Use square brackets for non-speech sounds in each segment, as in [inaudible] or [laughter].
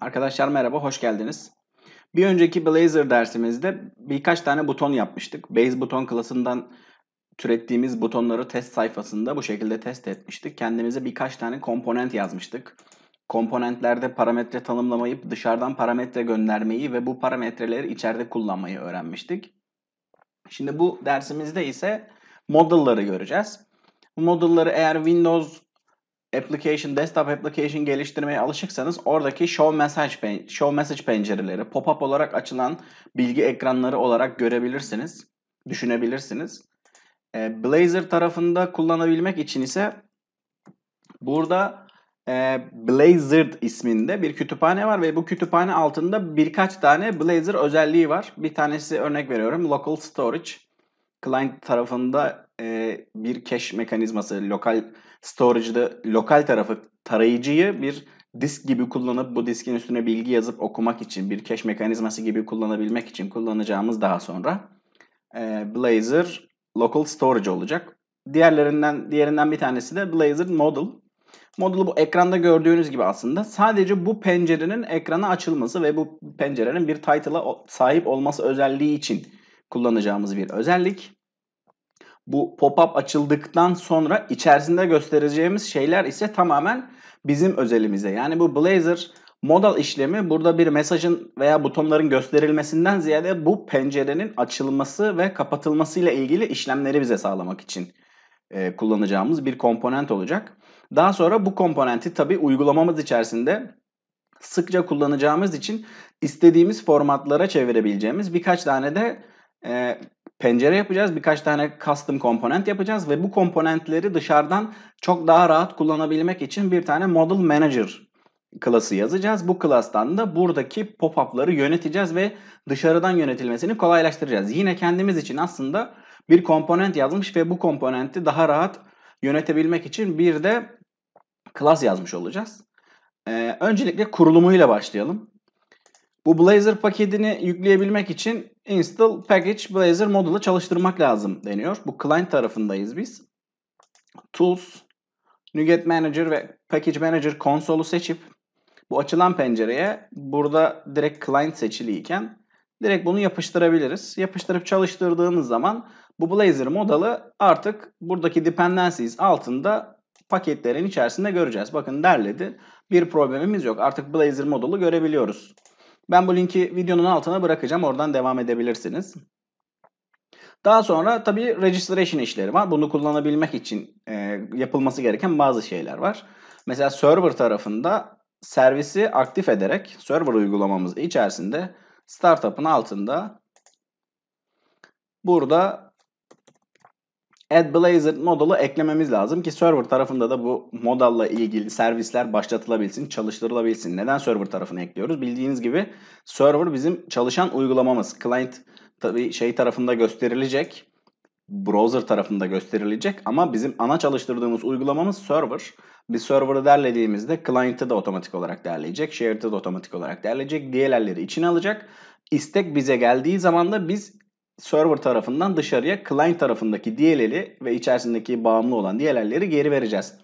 Arkadaşlar merhaba, hoş geldiniz. Bir önceki Blazor dersimizde birkaç tane buton yapmıştık. Base buton klasından türettiğimiz butonları test sayfasında bu şekilde test etmiştik. Kendimize birkaç tane komponent yazmıştık. Komponentlerde parametre tanımlamayı, dışarıdan parametre göndermeyi ve bu parametreleri içeride kullanmayı öğrenmiştik. Şimdi bu dersimizde ise model'ları göreceğiz. Bu model'ları eğer Windows application, desktop application geliştirmeye alışıksanız oradaki show message, show message pencereleri pop-up olarak açılan bilgi ekranları olarak görebilirsiniz, düşünebilirsiniz. E, Blazor tarafında kullanabilmek için ise burada e, Blazor isminde bir kütüphane var ve bu kütüphane altında birkaç tane Blazor özelliği var. Bir tanesi örnek veriyorum local storage. Client tarafında e, bir cache mekanizması, lokal Storage'da lokal tarafı tarayıcıyı bir disk gibi kullanıp bu diskin üstüne bilgi yazıp okumak için bir cache mekanizması gibi kullanabilmek için kullanacağımız daha sonra e, Blazor Local Storage olacak. Diğerlerinden diğerinden bir tanesi de Blazor Model. Modulu bu ekranda gördüğünüz gibi aslında sadece bu pencerenin ekrana açılması ve bu pencerenin bir title'a sahip olması özelliği için kullanacağımız bir özellik bu pop-up açıldıktan sonra içerisinde göstereceğimiz şeyler ise tamamen bizim özelimize. Yani bu Blazor modal işlemi burada bir mesajın veya butonların gösterilmesinden ziyade bu pencerenin açılması ve kapatılmasıyla ilgili işlemleri bize sağlamak için e, kullanacağımız bir komponent olacak. Daha sonra bu komponenti tabi uygulamamız içerisinde sıkça kullanacağımız için istediğimiz formatlara çevirebileceğimiz birkaç tane de e, pencere yapacağız. Birkaç tane custom komponent yapacağız ve bu komponentleri dışarıdan çok daha rahat kullanabilmek için bir tane model manager klası yazacağız. Bu klastan da buradaki pop-up'ları yöneteceğiz ve dışarıdan yönetilmesini kolaylaştıracağız. Yine kendimiz için aslında bir komponent yazmış ve bu komponenti daha rahat yönetebilmek için bir de klas yazmış olacağız. Ee, öncelikle kurulumuyla başlayalım. Bu Blazor paketini yükleyebilmek için install package blazor modulu çalıştırmak lazım deniyor. Bu client tarafındayız biz. Tools, NuGet Manager ve Package Manager konsolu seçip bu açılan pencereye burada direkt client seçiliyken direkt bunu yapıştırabiliriz. Yapıştırıp çalıştırdığımız zaman bu Blazor modalı artık buradaki dependencies altında paketlerin içerisinde göreceğiz. Bakın derledi. Bir problemimiz yok. Artık Blazor modulu görebiliyoruz. Ben bu linki videonun altına bırakacağım. Oradan devam edebilirsiniz. Daha sonra tabii registration işleri var. Bunu kullanabilmek için e, yapılması gereken bazı şeyler var. Mesela server tarafında servisi aktif ederek server uygulamamız içerisinde startup'ın altında burada AdBlazor modalı eklememiz lazım ki server tarafında da bu modalla ilgili servisler başlatılabilsin, çalıştırılabilsin. Neden server tarafını ekliyoruz? Bildiğiniz gibi server bizim çalışan uygulamamız. Client tabi şey tarafında gösterilecek, browser tarafında gösterilecek ama bizim ana çalıştırdığımız uygulamamız server. Biz server'ı derlediğimizde client'ı da otomatik olarak derleyecek, shared'ı da otomatik olarak derleyecek, dll'leri içine alacak. İstek bize geldiği zaman da biz server tarafından dışarıya client tarafındaki DLL'i ve içerisindeki bağımlı olan DLL'leri geri vereceğiz.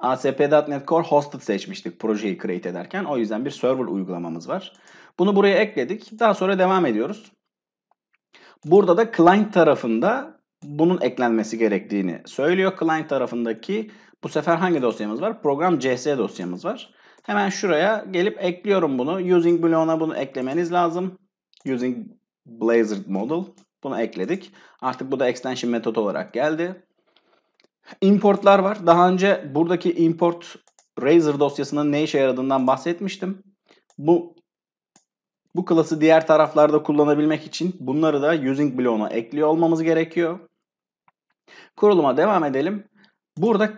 ASP.NET Core Hosted seçmiştik projeyi create ederken. O yüzden bir server uygulamamız var. Bunu buraya ekledik. Daha sonra devam ediyoruz. Burada da client tarafında bunun eklenmesi gerektiğini söylüyor. Client tarafındaki bu sefer hangi dosyamız var? Program CS dosyamız var. Hemen şuraya gelip ekliyorum bunu. Using bloğuna bunu eklemeniz lazım. Using Blazor model. Bunu ekledik. Artık bu da extension metot olarak geldi. Importlar var. Daha önce buradaki import Razer dosyasının ne işe yaradığından bahsetmiştim. Bu bu klası diğer taraflarda kullanabilmek için bunları da using bloğuna ekliyor olmamız gerekiyor. Kuruluma devam edelim. Burada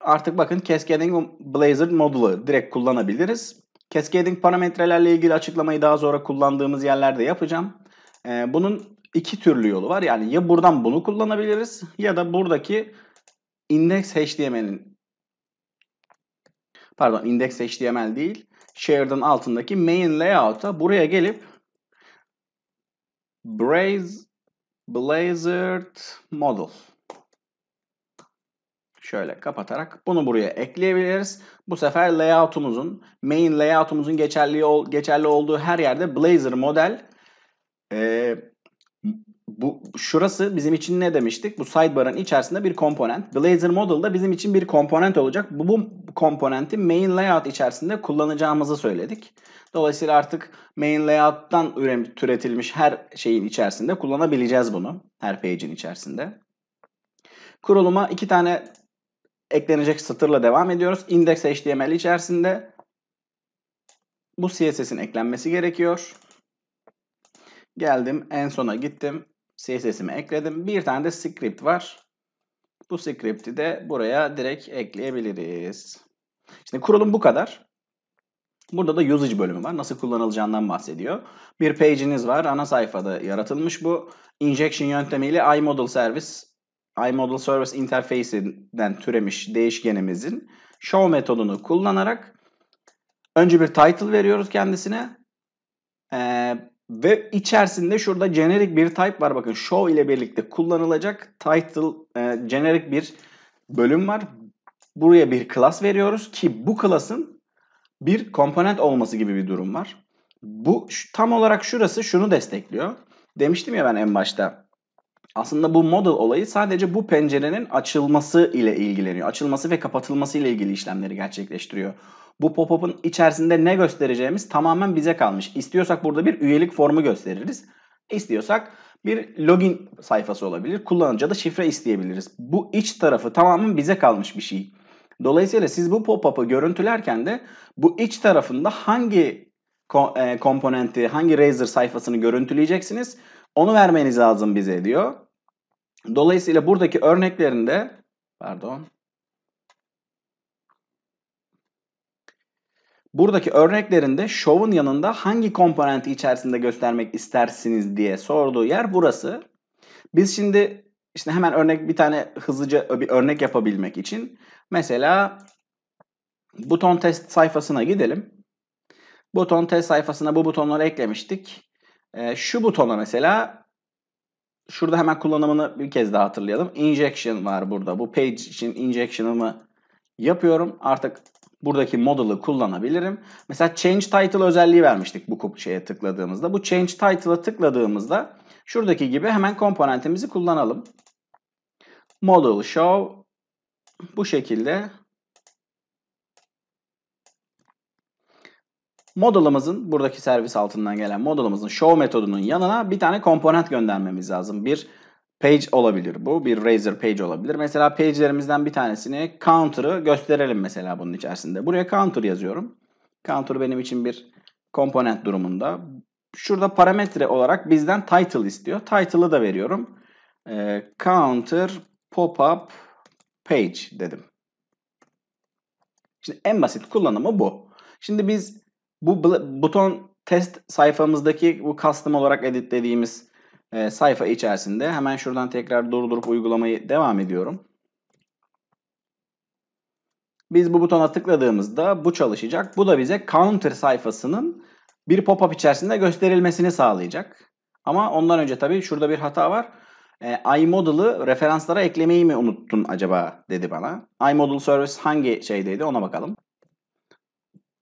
artık bakın Cascading blazer modulu direkt kullanabiliriz. Cascading parametrelerle ilgili açıklamayı daha sonra kullandığımız yerlerde yapacağım. Ee, bunun iki türlü yolu var. Yani ya buradan bunu kullanabiliriz ya da buradaki index HTML'in pardon index HTML değil shared'ın altındaki main layout'a buraya gelip Braze Blazard Model şöyle kapatarak bunu buraya ekleyebiliriz. Bu sefer layoutumuzun, main layoutumuzun geçerli, ol, geçerli olduğu her yerde Blazor model e, bu şurası bizim için ne demiştik? Bu sidebar'ın içerisinde bir komponent. Blazor Model da bizim için bir komponent olacak. Bu, bu komponenti main layout içerisinde kullanacağımızı söyledik. Dolayısıyla artık main layout'tan ürem, türetilmiş her şeyin içerisinde kullanabileceğiz bunu. Her page'in içerisinde. Kuruluma iki tane eklenecek satırla devam ediyoruz. Index HTML içerisinde bu CSS'in eklenmesi gerekiyor. Geldim en sona gittim. CSS'imi ekledim. Bir tane de script var. Bu script'i de buraya direkt ekleyebiliriz. Şimdi kurulum bu kadar. Burada da usage bölümü var. Nasıl kullanılacağından bahsediyor. Bir page'iniz var. Ana sayfada yaratılmış bu. Injection yöntemiyle iModel Service iModel Service Interface'inden türemiş değişkenimizin show metodunu kullanarak önce bir title veriyoruz kendisine. Ee, ve içerisinde şurada generic bir type var. Bakın show ile birlikte kullanılacak title e, generic bir bölüm var. Buraya bir class veriyoruz ki bu class'ın bir komponent olması gibi bir durum var. Bu tam olarak şurası şunu destekliyor. Demiştim ya ben en başta. Aslında bu model olayı sadece bu pencerenin açılması ile ilgileniyor. Açılması ve kapatılması ile ilgili işlemleri gerçekleştiriyor bu pop-up'ın içerisinde ne göstereceğimiz tamamen bize kalmış. İstiyorsak burada bir üyelik formu gösteririz. İstiyorsak bir login sayfası olabilir. Kullanıcı da şifre isteyebiliriz. Bu iç tarafı tamamen bize kalmış bir şey. Dolayısıyla siz bu pop-up'ı görüntülerken de bu iç tarafında hangi e, komponenti, hangi Razer sayfasını görüntüleyeceksiniz onu vermeniz lazım bize diyor. Dolayısıyla buradaki örneklerinde pardon Buradaki örneklerinde şovun yanında hangi komponenti içerisinde göstermek istersiniz diye sorduğu yer burası. Biz şimdi işte hemen örnek bir tane hızlıca bir örnek yapabilmek için mesela buton test sayfasına gidelim. Buton test sayfasına bu butonları eklemiştik. E, şu butona mesela şurada hemen kullanımını bir kez daha hatırlayalım. Injection var burada. Bu page için injection'ımı yapıyorum. Artık buradaki model'ı kullanabilirim. Mesela change title özelliği vermiştik bu şeye tıkladığımızda. Bu change title'a tıkladığımızda şuradaki gibi hemen komponentimizi kullanalım. Model show bu şekilde model'ımızın buradaki servis altından gelen model'ımızın show metodunun yanına bir tane komponent göndermemiz lazım. Bir page olabilir bu. Bir Razor page olabilir. Mesela page'lerimizden bir tanesini counter'ı gösterelim mesela bunun içerisinde. Buraya counter yazıyorum. Counter benim için bir komponent durumunda. Şurada parametre olarak bizden title istiyor. Title'ı da veriyorum. E, counter pop-up page dedim. Şimdi en basit kullanımı bu. Şimdi biz bu buton test sayfamızdaki bu custom olarak editlediğimiz e, sayfa içerisinde. Hemen şuradan tekrar durdurup uygulamayı devam ediyorum. Biz bu butona tıkladığımızda bu çalışacak. Bu da bize counter sayfasının bir pop-up içerisinde gösterilmesini sağlayacak. Ama ondan önce tabii şurada bir hata var. E, iModel'ı referanslara eklemeyi mi unuttun acaba dedi bana. iModel Service hangi şeydeydi ona bakalım.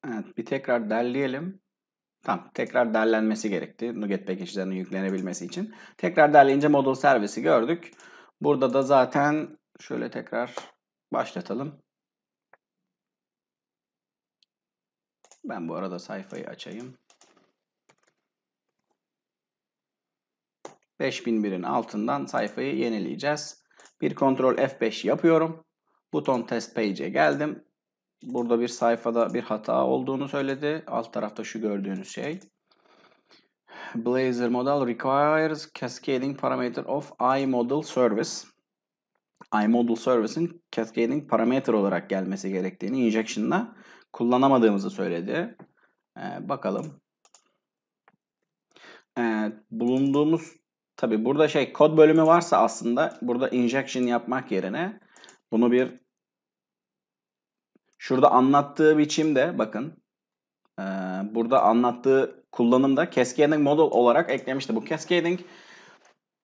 Evet bir tekrar derleyelim. Tamam. Tekrar derlenmesi gerekti. Nuget package'lerinin yüklenebilmesi için. Tekrar derleyince model servisi gördük. Burada da zaten şöyle tekrar başlatalım. Ben bu arada sayfayı açayım. 5001'in altından sayfayı yenileyeceğiz. Bir kontrol F5 yapıyorum. Buton test page'e geldim burada bir sayfada bir hata olduğunu söyledi. Alt tarafta şu gördüğünüz şey. Blazor model requires cascading parameter of iModel service. iModel service'in cascading parameter olarak gelmesi gerektiğini injection'da kullanamadığımızı söyledi. Ee, bakalım. Ee, bulunduğumuz tabi burada şey kod bölümü varsa aslında burada injection yapmak yerine bunu bir Şurada anlattığı biçimde bakın e, burada anlattığı kullanımda cascading model olarak eklemişti. Bu cascading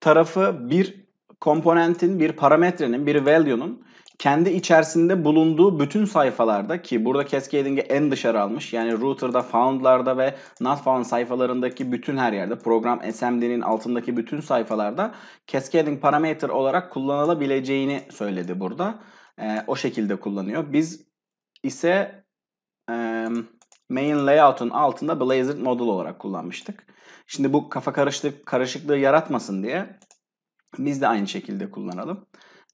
tarafı bir komponentin, bir parametrenin, bir value'nun kendi içerisinde bulunduğu bütün sayfalarda ki burada cascading'i en dışarı almış. Yani router'da, found'larda ve not found sayfalarındaki bütün her yerde program smd'nin altındaki bütün sayfalarda cascading parameter olarak kullanılabileceğini söyledi burada. Ee, o şekilde kullanıyor. Biz ise e, main layout'un altında Blazor model olarak kullanmıştık. Şimdi bu kafa karışıklık, karışıklığı yaratmasın diye biz de aynı şekilde kullanalım.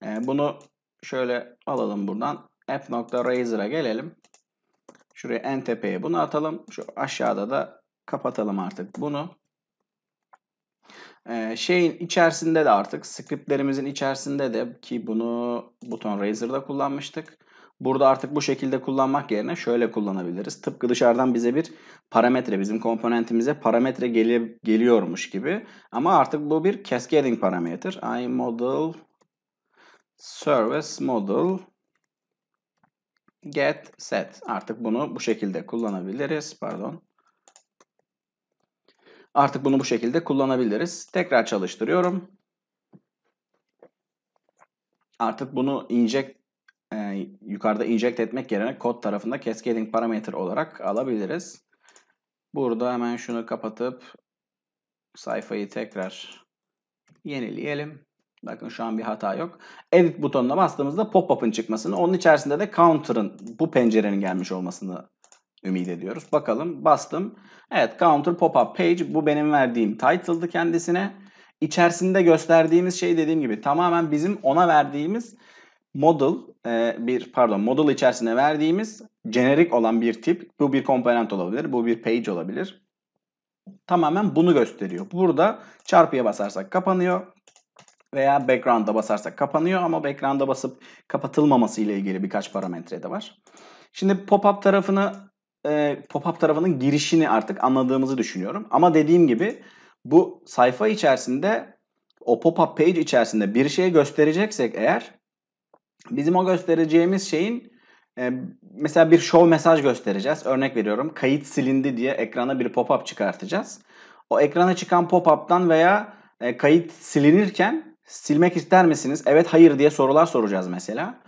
E, bunu şöyle alalım buradan. app.razor'a gelelim. Şuraya en tepeye bunu atalım. Şu aşağıda da kapatalım artık bunu. Ee, şeyin içerisinde de artık scriptlerimizin içerisinde de ki bunu buton Razor'da kullanmıştık. Burada artık bu şekilde kullanmak yerine şöyle kullanabiliriz. Tıpkı dışarıdan bize bir parametre, bizim komponentimize parametre gel geliyormuş gibi. Ama artık bu bir cascading parameter. I model service model get set. Artık bunu bu şekilde kullanabiliriz. Pardon. Artık bunu bu şekilde kullanabiliriz. Tekrar çalıştırıyorum. Artık bunu inject e, yukarıda inject etmek yerine kod tarafında cascading parameter olarak alabiliriz. Burada hemen şunu kapatıp sayfayı tekrar yenileyelim. Bakın şu an bir hata yok. Edit butonuna bastığımızda pop-up'ın çıkmasını, onun içerisinde de counter'ın bu pencerenin gelmiş olmasını ümit ediyoruz. Bakalım bastım. Evet counter pop-up page bu benim verdiğim title'dı kendisine. İçerisinde gösterdiğimiz şey dediğim gibi tamamen bizim ona verdiğimiz model e, bir pardon model içerisine verdiğimiz generik olan bir tip. Bu bir komponent olabilir. Bu bir page olabilir. Tamamen bunu gösteriyor. Burada çarpıya basarsak kapanıyor veya background'a basarsak kapanıyor ama background'a basıp kapatılmaması ile ilgili birkaç parametre de var. Şimdi pop-up tarafını e, pop-up tarafının girişini artık anladığımızı düşünüyorum. Ama dediğim gibi bu sayfa içerisinde o pop-up page içerisinde bir şey göstereceksek eğer Bizim o göstereceğimiz şeyin e, mesela bir show mesaj göstereceğiz. Örnek veriyorum kayıt silindi diye ekrana bir pop-up çıkartacağız. O ekrana çıkan pop-up'tan veya e, kayıt silinirken silmek ister misiniz? Evet hayır diye sorular soracağız mesela.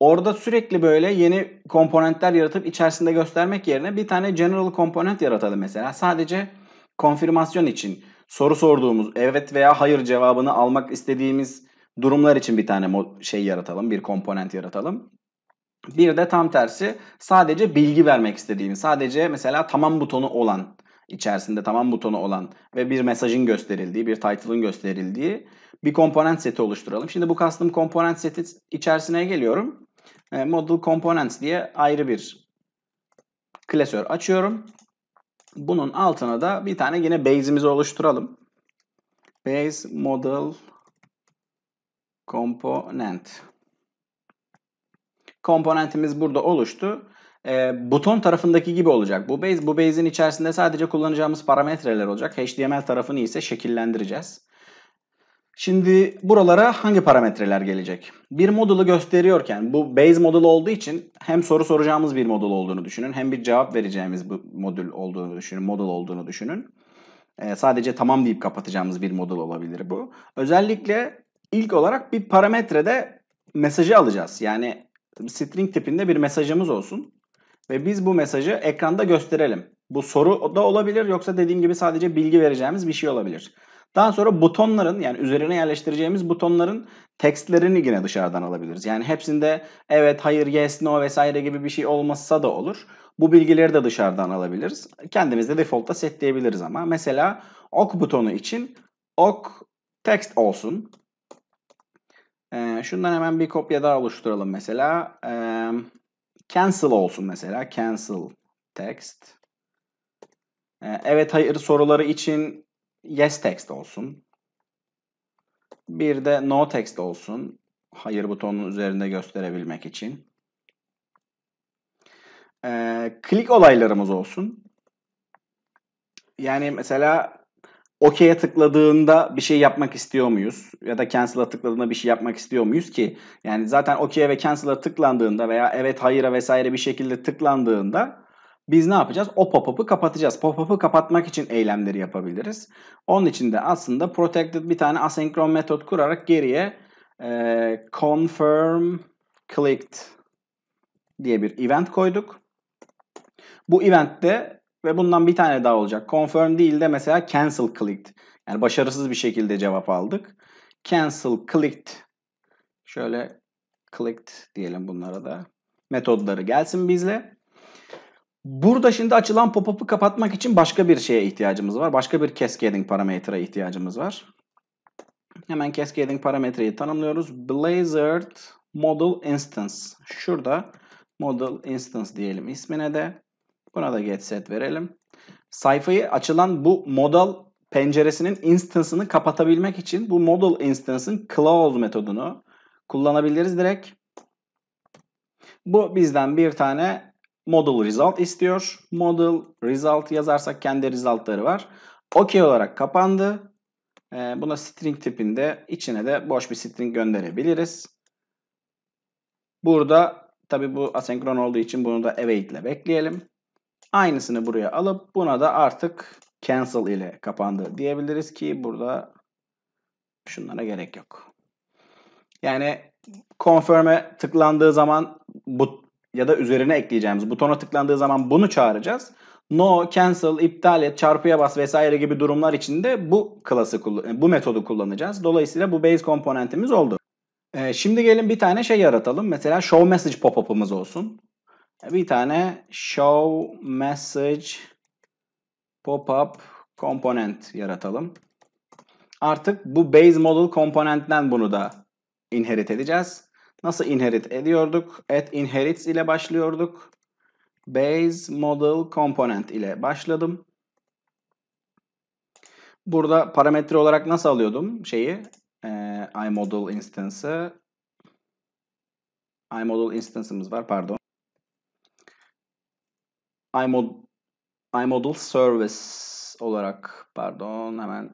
Orada sürekli böyle yeni komponentler yaratıp içerisinde göstermek yerine bir tane general komponent yaratalım mesela. Sadece konfirmasyon için soru sorduğumuz evet veya hayır cevabını almak istediğimiz Durumlar için bir tane şey yaratalım, bir komponent yaratalım. Bir de tam tersi sadece bilgi vermek istediğimiz, sadece mesela tamam butonu olan içerisinde tamam butonu olan ve bir mesajın gösterildiği, bir title'ın gösterildiği bir komponent seti oluşturalım. Şimdi bu custom komponent seti içerisine geliyorum. E, model Components diye ayrı bir klasör açıyorum. Bunun altına da bir tane yine base'imizi oluşturalım. Base model Component. Komponentimiz burada oluştu. E, buton tarafındaki gibi olacak bu base. Bu base'in içerisinde sadece kullanacağımız parametreler olacak. HTML tarafını ise şekillendireceğiz. Şimdi buralara hangi parametreler gelecek? Bir modulu gösteriyorken bu base modül olduğu için hem soru soracağımız bir modül olduğunu düşünün hem bir cevap vereceğimiz bu modül olduğunu düşünün, modül olduğunu düşünün. Ee, sadece tamam deyip kapatacağımız bir modül olabilir bu. Özellikle ilk olarak bir parametrede mesajı alacağız. Yani string tipinde bir mesajımız olsun ve biz bu mesajı ekranda gösterelim. Bu soru da olabilir yoksa dediğim gibi sadece bilgi vereceğimiz bir şey olabilir. Daha sonra butonların yani üzerine yerleştireceğimiz butonların tekstlerini yine dışarıdan alabiliriz. Yani hepsinde evet, hayır, yes, no vesaire gibi bir şey olmasa da olur. Bu bilgileri de dışarıdan alabiliriz. Kendimizde default'ta setleyebiliriz ama. Mesela ok butonu için ok text olsun. E, şundan hemen bir kopya daha oluşturalım mesela. E, cancel olsun mesela. Cancel text. E, evet hayır soruları için yes text olsun. Bir de no text olsun. Hayır butonunun üzerinde gösterebilmek için. E, klik olaylarımız olsun. Yani mesela Okeye tıkladığında bir şey yapmak istiyor muyuz? Ya da cancel'a tıkladığında bir şey yapmak istiyor muyuz ki? Yani zaten okeye ve cancel'a tıklandığında veya evet hayır'a vesaire bir şekilde tıklandığında biz ne yapacağız? O pop-up'ı kapatacağız. Pop-up'ı kapatmak için eylemleri yapabiliriz. Onun için de aslında protected bir tane asenkron metot kurarak geriye e, confirm clicked diye bir event koyduk. Bu eventte ve bundan bir tane daha olacak. Confirm değil de mesela cancel clicked. Yani başarısız bir şekilde cevap aldık. Cancel clicked. Şöyle clicked diyelim bunlara da. Metodları gelsin bizle. Burada şimdi açılan pop-up'ı kapatmak için başka bir şeye ihtiyacımız var. Başka bir cascading parametre'a ihtiyacımız var. Hemen cascading parametreyi tanımlıyoruz. Blazard model instance. Şurada model instance diyelim ismine de. Buna da get set verelim. Sayfayı açılan bu modal penceresinin instance'ını kapatabilmek için bu modal instance'ın close metodunu kullanabiliriz direkt. Bu bizden bir tane model result istiyor. Model result yazarsak kendi resultları var. OK olarak kapandı. Ee, buna string tipinde içine de boş bir string gönderebiliriz. Burada tabi bu asenkron olduğu için bunu da await ile bekleyelim. Aynısını buraya alıp buna da artık cancel ile kapandı diyebiliriz ki burada şunlara gerek yok. Yani confirm'e tıklandığı zaman bu ya da üzerine ekleyeceğimiz butona tıklandığı zaman bunu çağıracağız. No, cancel, iptal et, çarpıya bas vesaire gibi durumlar içinde bu klası bu metodu kullanacağız. Dolayısıyla bu base komponentimiz oldu. Ee, şimdi gelin bir tane şey yaratalım. Mesela show message pop-up'ımız olsun bir tane show message pop-up komponent yaratalım. Artık bu base model komponentten bunu da inherit edeceğiz. Nasıl inherit ediyorduk? At inherits ile başlıyorduk. Base model component ile başladım. Burada parametre olarak nasıl alıyordum şeyi? Ee, iModel instance'ı. iModel instance'ımız var pardon iMod iModel Service olarak pardon hemen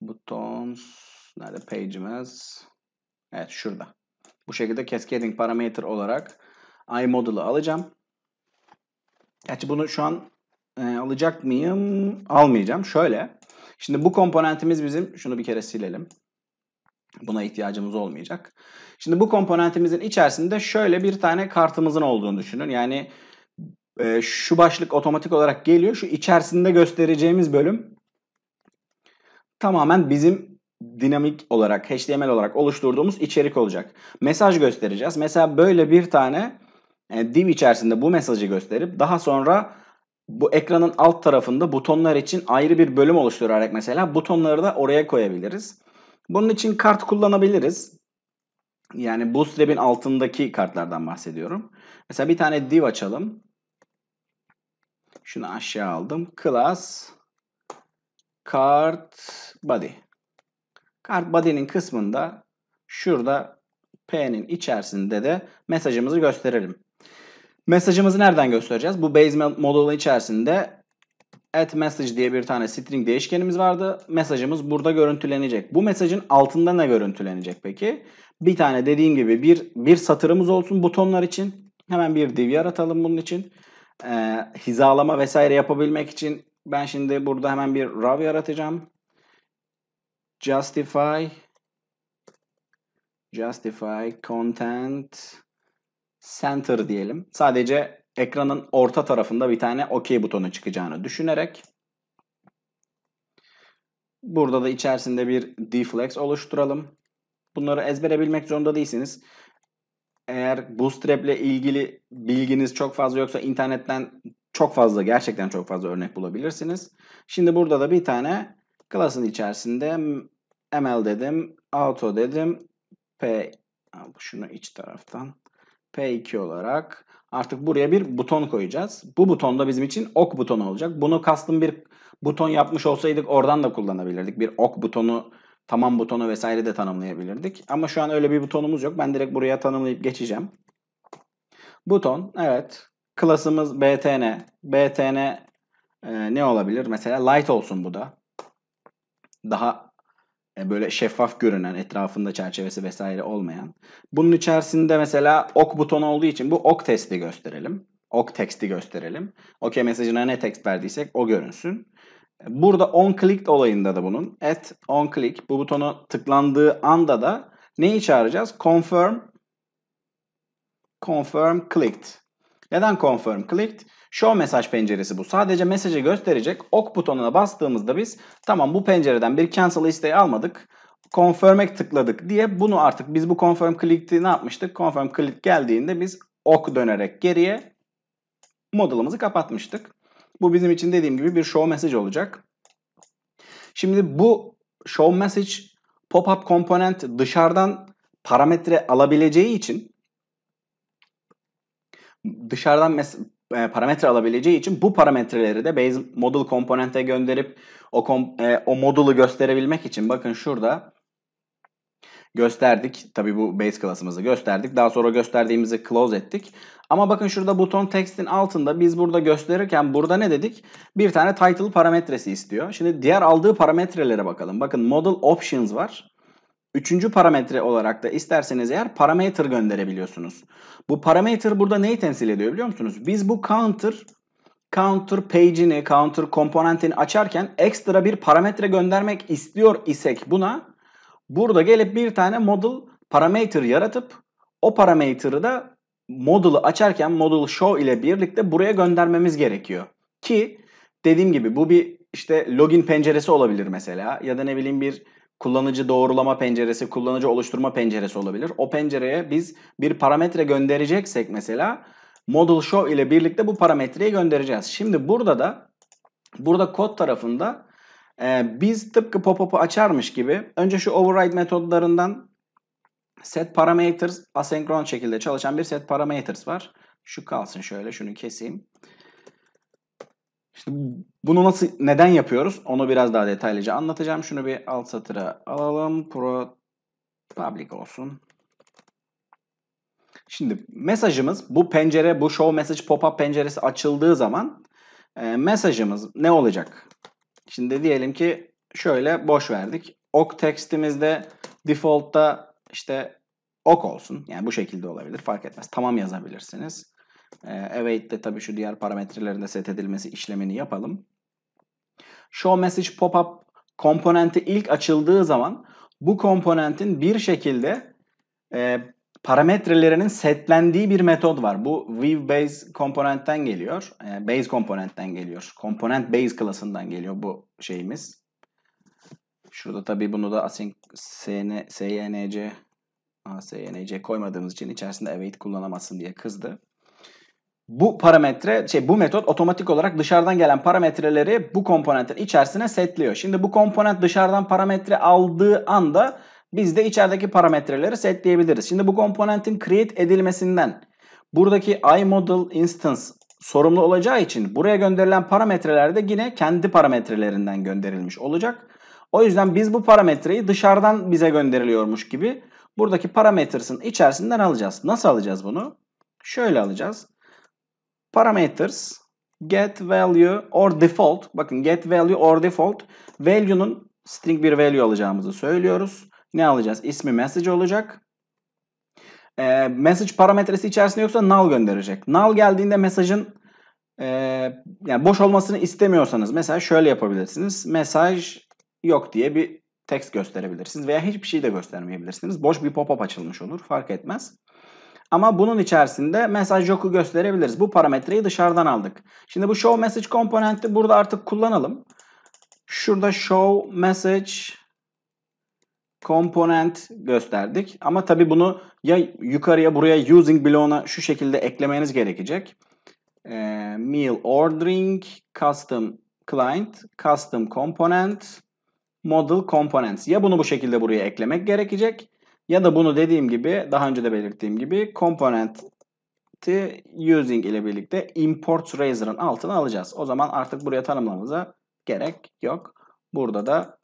buttons nerede page'imiz evet şurada. Bu şekilde cascading parameter olarak iModel'ı alacağım. Gerçi bunu şu an e, alacak mıyım? Almayacağım. Şöyle. Şimdi bu komponentimiz bizim. Şunu bir kere silelim. Buna ihtiyacımız olmayacak. Şimdi bu komponentimizin içerisinde şöyle bir tane kartımızın olduğunu düşünün. Yani e, şu başlık otomatik olarak geliyor. Şu içerisinde göstereceğimiz bölüm tamamen bizim dinamik olarak, HTML olarak oluşturduğumuz içerik olacak. Mesaj göstereceğiz. Mesela böyle bir tane e, div içerisinde bu mesajı gösterip daha sonra bu ekranın alt tarafında butonlar için ayrı bir bölüm oluşturarak mesela butonları da oraya koyabiliriz. Bunun için kart kullanabiliriz. Yani Bootstrap'in altındaki kartlardan bahsediyorum. Mesela bir tane div açalım. Şunu aşağı aldım. Class Card Body. Card Body'nin kısmında şurada P'nin içerisinde de mesajımızı gösterelim. Mesajımızı nereden göstereceğiz? Bu base modulu içerisinde at message diye bir tane string değişkenimiz vardı. Mesajımız burada görüntülenecek. Bu mesajın altında ne görüntülenecek peki? Bir tane dediğim gibi bir, bir satırımız olsun butonlar için. Hemen bir div yaratalım bunun için e, hizalama vesaire yapabilmek için ben şimdi burada hemen bir rav yaratacağım. Justify justify content center diyelim. Sadece ekranın orta tarafında bir tane OK butonu çıkacağını düşünerek burada da içerisinde bir deflex oluşturalım. Bunları ezbere bilmek zorunda değilsiniz eğer Bootstrap ile ilgili bilginiz çok fazla yoksa internetten çok fazla gerçekten çok fazla örnek bulabilirsiniz. Şimdi burada da bir tane class'ın içerisinde ML dedim, auto dedim, P şunu iç taraftan P2 olarak artık buraya bir buton koyacağız. Bu buton da bizim için ok butonu olacak. Bunu custom bir buton yapmış olsaydık oradan da kullanabilirdik. Bir ok butonu tamam butonu vesaire de tanımlayabilirdik. Ama şu an öyle bir butonumuz yok. Ben direkt buraya tanımlayıp geçeceğim. Buton evet. Klasımız btn. btn e, ne olabilir? Mesela light olsun bu da. Daha e, böyle şeffaf görünen, etrafında çerçevesi vesaire olmayan. Bunun içerisinde mesela ok butonu olduğu için bu ok testi gösterelim. Ok teksti gösterelim. Okey mesajına ne text verdiysek o görünsün. Burada on click olayında da bunun at on click bu butonu tıklandığı anda da neyi çağıracağız? Confirm confirm clicked. Neden confirm clicked? Show mesaj penceresi bu. Sadece mesajı gösterecek. Ok butonuna bastığımızda biz tamam bu pencereden bir cancel isteği almadık. Confirm'e tıkladık diye bunu artık biz bu confirm click'ti ne yapmıştık? Confirm click geldiğinde biz ok dönerek geriye modelimizi kapatmıştık. Bu bizim için dediğim gibi bir show message olacak. Şimdi bu show message pop-up komponent dışarıdan parametre alabileceği için dışarıdan e, parametre alabileceği için bu parametreleri de base model komponente gönderip o kom- e, o modulu gösterebilmek için bakın şurada gösterdik. Tabi bu base klasımızı gösterdik. Daha sonra gösterdiğimizi close ettik. Ama bakın şurada buton text'in altında biz burada gösterirken burada ne dedik? Bir tane title parametresi istiyor. Şimdi diğer aldığı parametrelere bakalım. Bakın model options var. Üçüncü parametre olarak da isterseniz eğer parameter gönderebiliyorsunuz. Bu parameter burada neyi temsil ediyor biliyor musunuz? Biz bu counter counter page'ini, counter komponentini açarken ekstra bir parametre göndermek istiyor isek buna Burada gelip bir tane model parameter yaratıp o parameter'ı da model'ı açarken model show ile birlikte buraya göndermemiz gerekiyor. Ki dediğim gibi bu bir işte login penceresi olabilir mesela ya da ne bileyim bir kullanıcı doğrulama penceresi, kullanıcı oluşturma penceresi olabilir. O pencereye biz bir parametre göndereceksek mesela model show ile birlikte bu parametreyi göndereceğiz. Şimdi burada da burada kod tarafında ee, biz tıpkı pop-up'u açarmış gibi önce şu override metodlarından set parameters asenkron şekilde çalışan bir set parameters var. Şu kalsın şöyle şunu keseyim. İşte bunu nasıl neden yapıyoruz onu biraz daha detaylıca anlatacağım. Şunu bir alt satıra alalım. Pro public olsun. Şimdi mesajımız bu pencere bu show message pop-up penceresi açıldığı zaman e, mesajımız ne olacak? Şimdi diyelim ki şöyle boş verdik. Ok tekstimizde default'ta işte ok olsun. Yani bu şekilde olabilir. Fark etmez. Tamam yazabilirsiniz. E, await de tabii şu diğer parametrelerin de set edilmesi işlemini yapalım. Show message pop-up komponenti ilk açıldığı zaman bu komponentin bir şekilde e, parametrelerinin setlendiği bir metod var. Bu view base komponentten geliyor. Ee, base komponentten geliyor. Komponent base klasından geliyor bu şeyimiz. Şurada tabii bunu da async SYNC ASYNC koymadığımız için içerisinde await kullanamazsın diye kızdı. Bu parametre, şey bu metot otomatik olarak dışarıdan gelen parametreleri bu komponentin içerisine setliyor. Şimdi bu komponent dışarıdan parametre aldığı anda biz de içerideki parametreleri setleyebiliriz. Şimdi bu komponentin create edilmesinden buradaki iModel instance sorumlu olacağı için buraya gönderilen parametreler de yine kendi parametrelerinden gönderilmiş olacak. O yüzden biz bu parametreyi dışarıdan bize gönderiliyormuş gibi buradaki parametersın içerisinden alacağız. Nasıl alacağız bunu? Şöyle alacağız. Parameters get value or default. Bakın get value or default. Value'nun string bir value alacağımızı söylüyoruz ne alacağız? İsmi message olacak. E, ee, message parametresi içerisinde yoksa null gönderecek. Null geldiğinde mesajın e, yani boş olmasını istemiyorsanız mesela şöyle yapabilirsiniz. Mesaj yok diye bir text gösterebilirsiniz veya hiçbir şey de göstermeyebilirsiniz. Boş bir pop-up açılmış olur fark etmez. Ama bunun içerisinde mesaj yok'u gösterebiliriz. Bu parametreyi dışarıdan aldık. Şimdi bu show message komponenti burada artık kullanalım. Şurada show message komponent gösterdik. Ama tabii bunu ya yukarıya buraya using bloğuna şu şekilde eklemeniz gerekecek. E, meal ordering, custom client, custom component, model components. Ya bunu bu şekilde buraya eklemek gerekecek ya da bunu dediğim gibi daha önce de belirttiğim gibi component using ile birlikte import razor'ın altına alacağız. O zaman artık buraya tanımlamamıza gerek yok. Burada da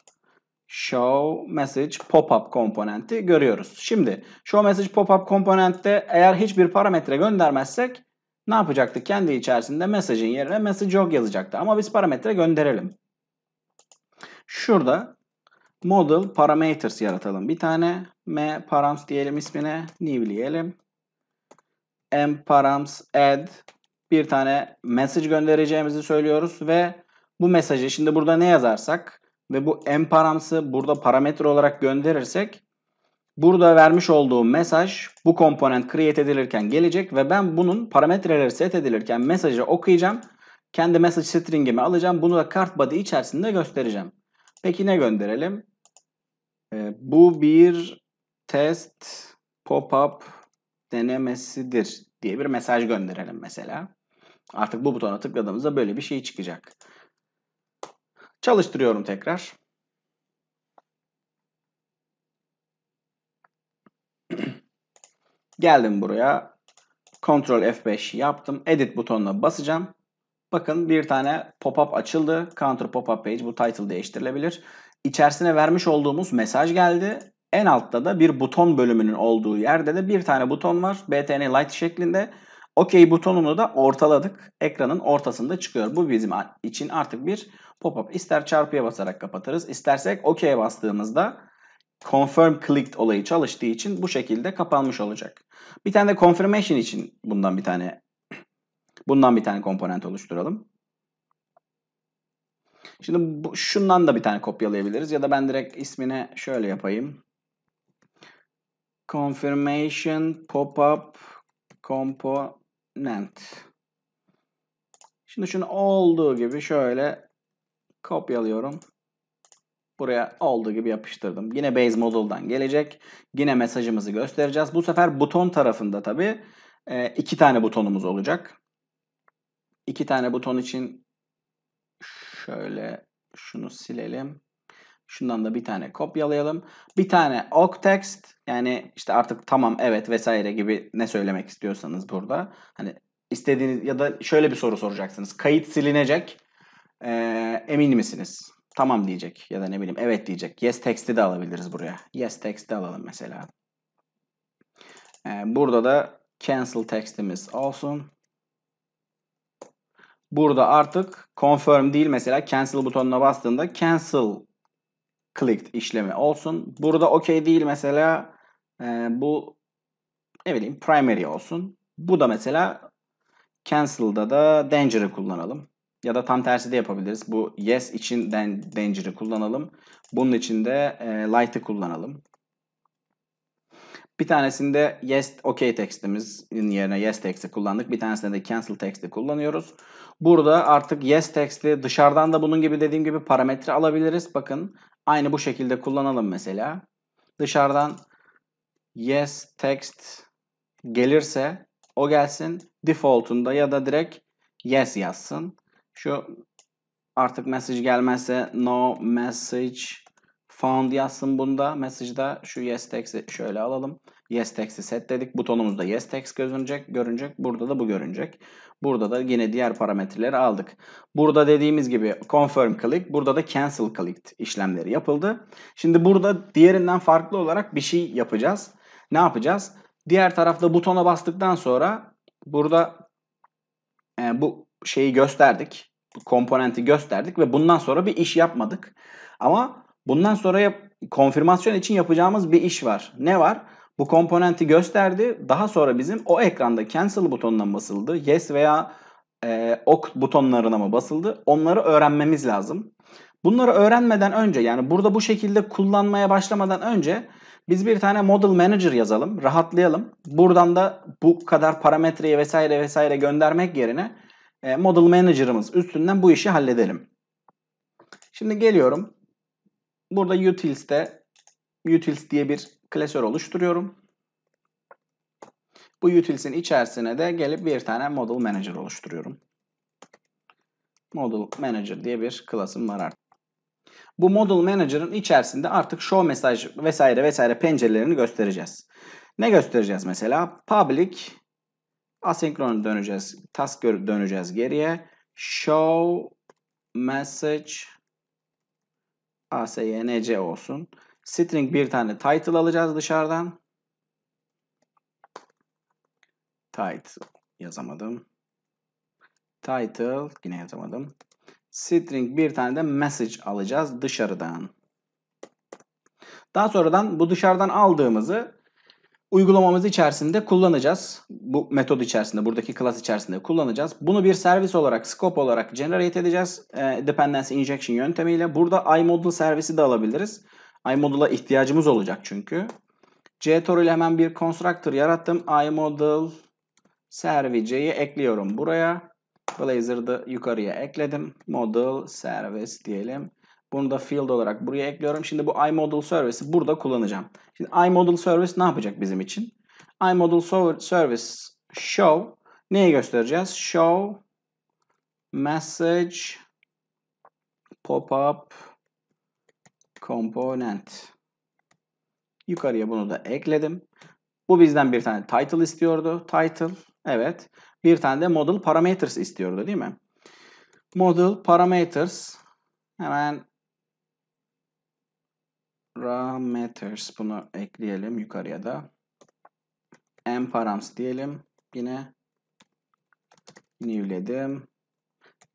show message pop-up komponenti görüyoruz. Şimdi show message pop-up komponentte eğer hiçbir parametre göndermezsek ne yapacaktı? Kendi içerisinde mesajın yerine message yok yazacaktı. Ama biz parametre gönderelim. Şurada model parameters yaratalım. Bir tane m params diyelim ismine. New'leyelim. m params add bir tane message göndereceğimizi söylüyoruz ve bu mesajı şimdi burada ne yazarsak ve bu m paramsı burada parametre olarak gönderirsek burada vermiş olduğum mesaj bu komponent create edilirken gelecek ve ben bunun parametreleri set edilirken mesajı okuyacağım. Kendi message string'imi alacağım. Bunu da kart body içerisinde göstereceğim. Peki ne gönderelim? Ee, bu bir test pop-up denemesidir diye bir mesaj gönderelim mesela. Artık bu butona tıkladığımızda böyle bir şey çıkacak. Çalıştırıyorum tekrar. [clears throat] Geldim buraya. Ctrl F5 yaptım. Edit butonuna basacağım. Bakın bir tane pop-up açıldı. Counter pop-up page. Bu title değiştirilebilir. İçerisine vermiş olduğumuz mesaj geldi. En altta da bir buton bölümünün olduğu yerde de bir tane buton var. BTN Lite şeklinde. OK butonunu da ortaladık. Ekranın ortasında çıkıyor. Bu bizim için artık bir pop-up ister çarpıya basarak kapatırız. istersek OK'ye bastığımızda confirm clicked olayı çalıştığı için bu şekilde kapanmış olacak. Bir tane de confirmation için bundan bir tane bundan bir tane komponent oluşturalım. Şimdi bu, şundan da bir tane kopyalayabiliriz ya da ben direkt ismine şöyle yapayım. Confirmation pop-up component. Şimdi şunu olduğu gibi şöyle Kopyalıyorum. Buraya olduğu gibi yapıştırdım. Yine base model'dan gelecek. Yine mesajımızı göstereceğiz. Bu sefer buton tarafında tabii e, iki tane butonumuz olacak. İki tane buton için şöyle şunu silelim. Şundan da bir tane kopyalayalım. Bir tane ok text yani işte artık tamam evet vesaire gibi ne söylemek istiyorsanız burada. Hani istediğiniz ya da şöyle bir soru soracaksınız. Kayıt silinecek e, emin misiniz? Tamam diyecek ya da ne bileyim evet diyecek. Yes text'i de alabiliriz buraya. Yes text'i alalım mesela. E, burada da cancel text'imiz olsun. Burada artık confirm değil mesela cancel butonuna bastığında cancel clicked işlemi olsun. Burada okey değil mesela e, bu ne bileyim primary olsun. Bu da mesela cancel'da da danger'ı kullanalım. Ya da tam tersi de yapabiliriz. Bu yes için danger'ı kullanalım. Bunun için de e, light'ı kullanalım. Bir tanesinde yes okay text'imizin yerine yes text'i kullandık. Bir tanesinde de cancel text'i kullanıyoruz. Burada artık yes text'i dışarıdan da bunun gibi dediğim gibi parametre alabiliriz. Bakın aynı bu şekilde kullanalım mesela. Dışarıdan yes text gelirse o gelsin default'unda ya da direkt yes yazsın. Şu artık mesaj gelmezse no message found yazsın bunda. Mesajda şu yes text'i şöyle alalım. Yes text'i set dedik. Butonumuzda yes text görünecek. görünecek. Burada da bu görünecek. Burada da yine diğer parametreleri aldık. Burada dediğimiz gibi confirm click, burada da cancel click işlemleri yapıldı. Şimdi burada diğerinden farklı olarak bir şey yapacağız. Ne yapacağız? Diğer tarafta butona bastıktan sonra burada e, bu şeyi gösterdik komponenti gösterdik ve bundan sonra bir iş yapmadık. Ama bundan sonra yap konfirmasyon için yapacağımız bir iş var. Ne var? Bu komponenti gösterdi. Daha sonra bizim o ekranda cancel butonuna mı basıldı? Yes veya e, ok butonlarına mı basıldı? Onları öğrenmemiz lazım. Bunları öğrenmeden önce yani burada bu şekilde kullanmaya başlamadan önce biz bir tane model manager yazalım, rahatlayalım. Buradan da bu kadar parametreyi vesaire vesaire göndermek yerine e, model manager'ımız üstünden bu işi halledelim. Şimdi geliyorum. Burada utils'te utils diye bir klasör oluşturuyorum. Bu utils'in içerisine de gelip bir tane model manager oluşturuyorum. Model manager diye bir klasım var artık. Bu model manager'ın içerisinde artık show mesaj vesaire vesaire pencerelerini göstereceğiz. Ne göstereceğiz mesela? Public Asinkron döneceğiz. Task döneceğiz geriye. Show message ASYNC olsun. String bir tane title alacağız dışarıdan. Title yazamadım. Title yine yazamadım. String bir tane de message alacağız dışarıdan. Daha sonradan bu dışarıdan aldığımızı uygulamamız içerisinde kullanacağız. Bu metod içerisinde, buradaki class içerisinde kullanacağız. Bunu bir servis olarak, scope olarak generate edeceğiz. Ee, dependency injection yöntemiyle. Burada IModel servisi de alabiliriz. IModel'a ihtiyacımız olacak çünkü. JTor ile hemen bir constructor yarattım. IModel serviciyi ekliyorum buraya. Blazor'da yukarıya ekledim. Model service diyelim. Bunu da field olarak buraya ekliyorum. Şimdi bu iModel Service'i burada kullanacağım. Şimdi iModel Service ne yapacak bizim için? iModel Service show neyi göstereceğiz? Show message pop-up component. Yukarıya bunu da ekledim. Bu bizden bir tane title istiyordu. Title evet. Bir tane de model parameters istiyordu değil mi? Model parameters hemen parameters bunu ekleyelim yukarıya da. M params diyelim. Yine newledim.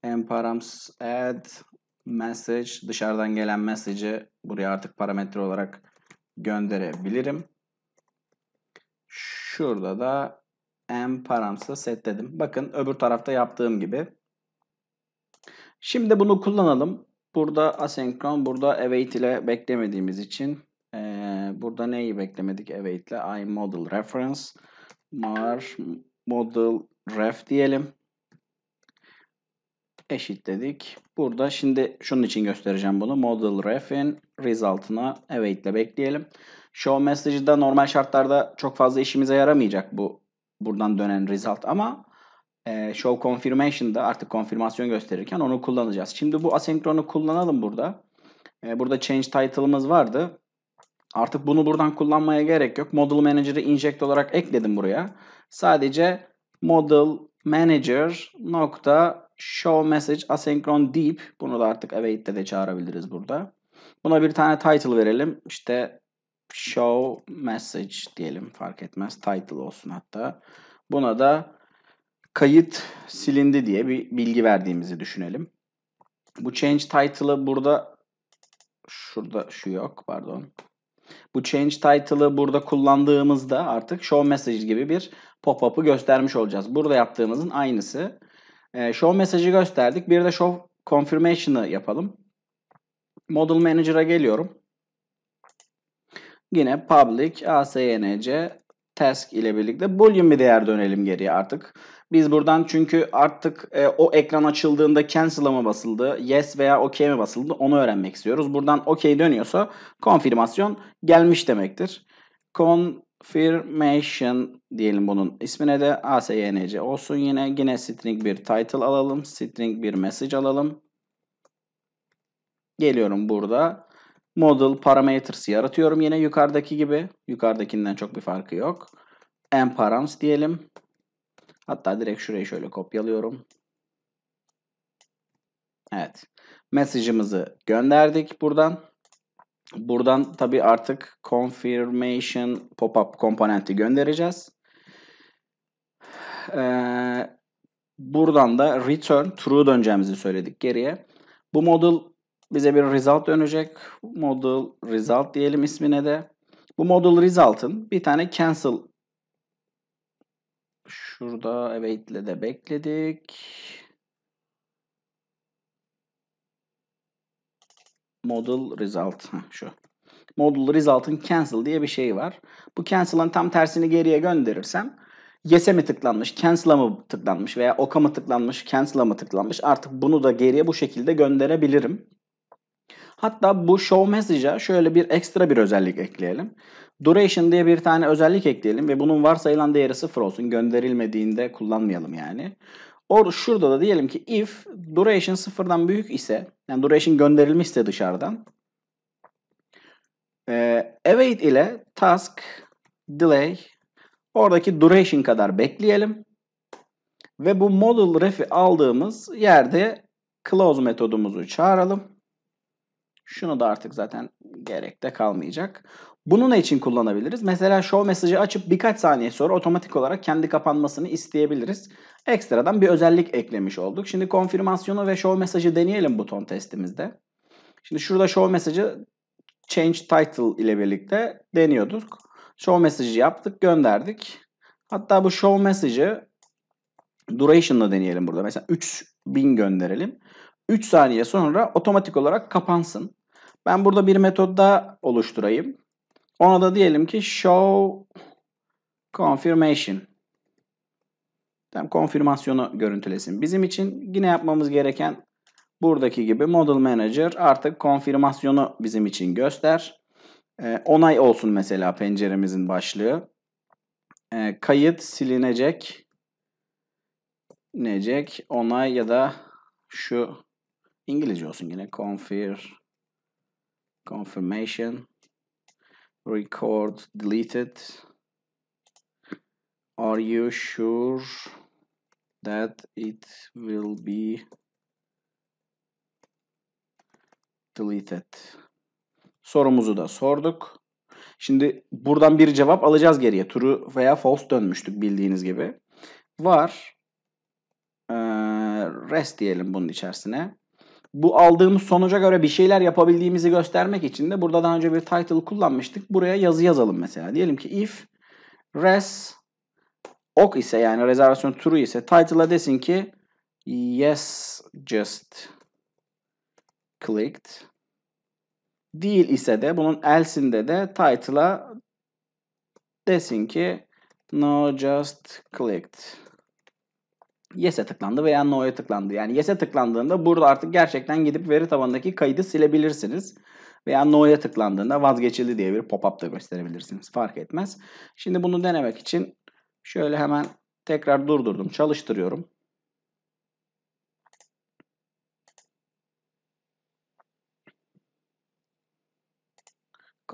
params add message dışarıdan gelen mesajı buraya artık parametre olarak gönderebilirim. Şurada da m emparams setledim. Bakın öbür tarafta yaptığım gibi. Şimdi bunu kullanalım. Burada asenkron, burada await ile beklemediğimiz için e, burada neyi beklemedik await ile? I model reference var model ref diyelim. eşit dedik. Burada şimdi şunun için göstereceğim bunu. Model ref'in result'ına await ile bekleyelim. Show message'da normal şartlarda çok fazla işimize yaramayacak bu buradan dönen result ama e, show confirmation'da artık konfirmasyon gösterirken onu kullanacağız. Şimdi bu asenkronu kullanalım burada. E, burada change title'ımız vardı. Artık bunu buradan kullanmaya gerek yok. Model Manager'ı inject olarak ekledim buraya. Sadece model manager nokta show message asynchron deep bunu da artık await'te de çağırabiliriz burada. Buna bir tane title verelim. İşte show message diyelim fark etmez. Title olsun hatta. Buna da kayıt silindi diye bir bilgi verdiğimizi düşünelim. Bu change title'ı burada şurada şu yok pardon. Bu change title'ı burada kullandığımızda artık show message gibi bir pop-up'ı göstermiş olacağız. Burada yaptığımızın aynısı. E, show message'ı gösterdik. Bir de show confirmation'ı yapalım. Model Manager'a geliyorum. Yine public async task ile birlikte boolean bir değer dönelim geriye artık. Biz buradan çünkü artık e, o ekran açıldığında cancel'a mı basıldı, yes veya okey mi basıldı onu öğrenmek istiyoruz. Buradan okey dönüyorsa konfirmasyon gelmiş demektir. Confirmation diyelim bunun ismine de ASYNC olsun yine. Yine string bir title alalım, string bir message alalım. Geliyorum burada. Model parameters yaratıyorum yine yukarıdaki gibi. Yukarıdakinden çok bir farkı yok. Emparams diyelim. Hatta direkt şurayı şöyle kopyalıyorum. Evet. Mesajımızı gönderdik buradan. Buradan tabii artık confirmation pop-up komponenti göndereceğiz. Ee, buradan da return true döneceğimizi söyledik geriye. Bu model bize bir result dönecek. Model result diyelim ismine de. Bu model result'ın bir tane cancel Şurada evetle de bekledik. Model result. şu. Model result'ın cancel diye bir şey var. Bu cancel'ın tam tersini geriye gönderirsem yes'e mi tıklanmış, cancel'a mı tıklanmış veya ok'a mı tıklanmış, cancel'a mı tıklanmış artık bunu da geriye bu şekilde gönderebilirim. Hatta bu show message'a şöyle bir ekstra bir özellik ekleyelim. Duration diye bir tane özellik ekleyelim ve bunun varsayılan değeri sıfır olsun. Gönderilmediğinde kullanmayalım yani. Or şurada da diyelim ki if duration sıfırdan büyük ise yani duration gönderilmişse dışarıdan e, await ile task delay oradaki duration kadar bekleyelim. Ve bu model ref'i aldığımız yerde close metodumuzu çağıralım. Şunu da artık zaten gerekte kalmayacak. Bunu ne için kullanabiliriz? Mesela show mesajı açıp birkaç saniye sonra otomatik olarak kendi kapanmasını isteyebiliriz. Ekstradan bir özellik eklemiş olduk. Şimdi konfirmasyonu ve show mesajı deneyelim buton testimizde. Şimdi şurada show mesajı change title ile birlikte deniyorduk. Show mesajı yaptık, gönderdik. Hatta bu show mesajı duration'la deneyelim burada. Mesela 3000 gönderelim. 3 saniye sonra otomatik olarak kapansın. Ben burada bir metod daha oluşturayım. Ona da diyelim ki show confirmation. Tam konfirmasyonu görüntülesin. Bizim için yine yapmamız gereken buradaki gibi model manager artık konfirmasyonu bizim için göster. E, onay olsun mesela penceremizin başlığı. E, kayıt silinecek. Necek onay ya da şu İngilizce olsun yine confirm confirmation record deleted are you sure that it will be deleted sorumuzu da sorduk şimdi buradan bir cevap alacağız geriye true veya false dönmüştük bildiğiniz gibi var ee, rest diyelim bunun içerisine bu aldığımız sonuca göre bir şeyler yapabildiğimizi göstermek için de burada daha önce bir title kullanmıştık. Buraya yazı yazalım mesela. Diyelim ki if res ok ise yani rezervasyon true ise title'a desin ki yes just clicked değil ise de bunun else'inde de title'a desin ki no just clicked yes'e tıklandı veya no'ya tıklandı. Yani yes'e tıklandığında burada artık gerçekten gidip veri tabanındaki kaydı silebilirsiniz. Veya no'ya tıklandığında vazgeçildi diye bir pop-up da gösterebilirsiniz. Fark etmez. Şimdi bunu denemek için şöyle hemen tekrar durdurdum. Çalıştırıyorum.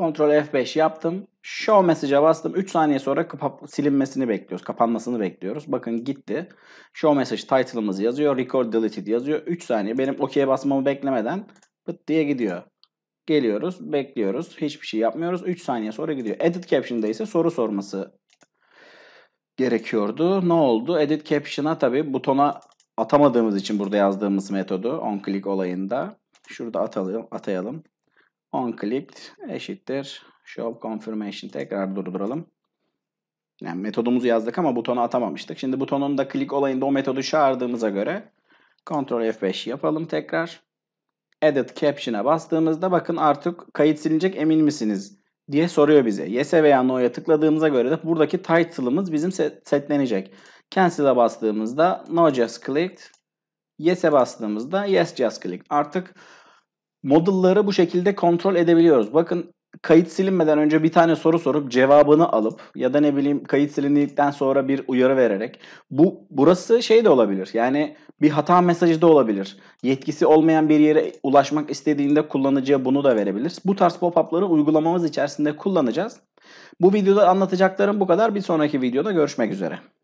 Ctrl F5 yaptım. Show message'a bastım. 3 saniye sonra silinmesini bekliyoruz. Kapanmasını bekliyoruz. Bakın gitti. Show message title'ımızı yazıyor. Record deleted yazıyor. 3 saniye benim OK'ye basmamı beklemeden pıt diye gidiyor. Geliyoruz, bekliyoruz. Hiçbir şey yapmıyoruz. 3 saniye sonra gidiyor. Edit caption'da ise soru sorması gerekiyordu. Ne oldu? Edit caption'a tabii butona atamadığımız için burada yazdığımız metodu on click olayında şurada atalım, atayalım on clicked eşittir show confirmation tekrar durduralım. Yani metodumuzu yazdık ama butonu atamamıştık. Şimdi butonun da click olayında o metodu çağırdığımıza göre Ctrl F5 yapalım tekrar. Edit Caption'a bastığımızda bakın artık kayıt silinecek emin misiniz diye soruyor bize. Yes'e veya No'ya tıkladığımıza göre de buradaki title'ımız bizim setlenecek. Cancel'a bastığımızda No just clicked. Yes'e bastığımızda Yes just clicked. Artık model'ları bu şekilde kontrol edebiliyoruz. Bakın kayıt silinmeden önce bir tane soru sorup cevabını alıp ya da ne bileyim kayıt silindikten sonra bir uyarı vererek bu burası şey de olabilir. Yani bir hata mesajı da olabilir. Yetkisi olmayan bir yere ulaşmak istediğinde kullanıcıya bunu da verebilir. Bu tarz pop-up'ları uygulamamız içerisinde kullanacağız. Bu videoda anlatacaklarım bu kadar. Bir sonraki videoda görüşmek üzere.